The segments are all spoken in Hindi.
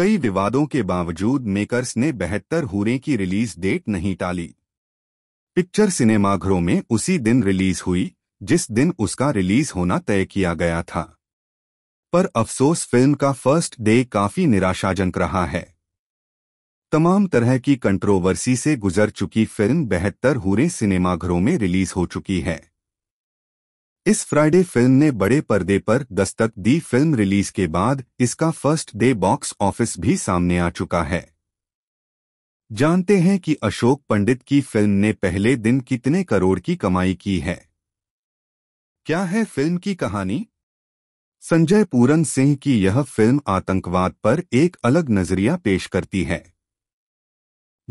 कई विवादों के बावजूद मेकर्स ने बेहतर हुरे की रिलीज डेट नहीं टाली पिक्चर सिनेमाघरों में उसी दिन रिलीज हुई जिस दिन उसका रिलीज होना तय किया गया था पर अफसोस फिल्म का फर्स्ट डे काफी निराशाजनक रहा है तमाम तरह की कंट्रोवर्सी से गुजर चुकी फिल्म बेहतर हूरे सिनेमाघरों में रिलीज हो चुकी है इस फ्राइडे फिल्म ने बड़े पर्दे पर दस्तक दी फिल्म रिलीज के बाद इसका फर्स्ट डे बॉक्स ऑफिस भी सामने आ चुका है जानते हैं कि अशोक पंडित की फिल्म ने पहले दिन कितने करोड़ की कमाई की है क्या है फिल्म की कहानी संजय पूरन सिंह की यह फिल्म आतंकवाद पर एक अलग नजरिया पेश करती है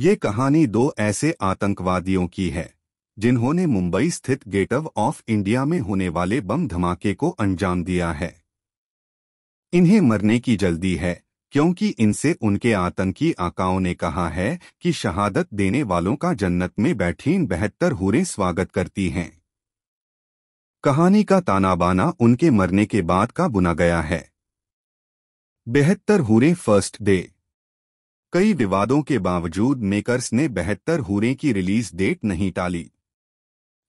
ये कहानी दो ऐसे आतंकवादियों की है जिन्होंने मुंबई स्थित गेटव ऑफ इंडिया में होने वाले बम धमाके को अंजाम दिया है इन्हें मरने की जल्दी है क्योंकि इनसे उनके आतंकी आकाओं ने कहा है कि शहादत देने वालों का जन्नत में बैठीन बेहतर हुरें स्वागत करती हैं कहानी का ताना बाना उनके मरने के बाद का बुना गया है बेहतर हुरें फर्स्ट डे कई विवादों के बावजूद मेकर्स ने बेहतर हुरें की रिलीज डेट नहीं टाली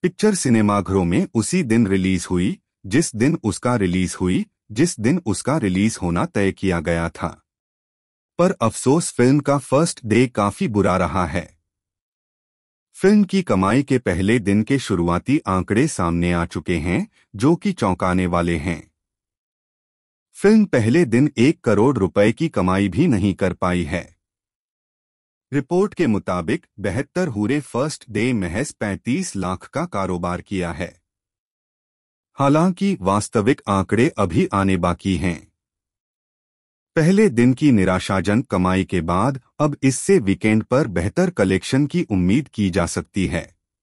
पिक्चर सिनेमाघरों में उसी दिन रिलीज हुई जिस दिन उसका रिलीज हुई जिस दिन उसका रिलीज होना तय किया गया था पर अफसोस फिल्म का फर्स्ट डे काफी बुरा रहा है फिल्म की कमाई के पहले दिन के शुरुआती आंकड़े सामने आ चुके हैं जो कि चौंकाने वाले हैं फिल्म पहले दिन एक करोड़ रुपए की कमाई भी नहीं कर पाई है रिपोर्ट के मुताबिक बेहतर हुरे फर्स्ट डे महज 35 लाख का कारोबार किया है हालांकि वास्तविक आंकड़े अभी आने बाकी हैं पहले दिन की निराशाजनक कमाई के बाद अब इससे वीकेंड पर बेहतर कलेक्शन की उम्मीद की जा सकती है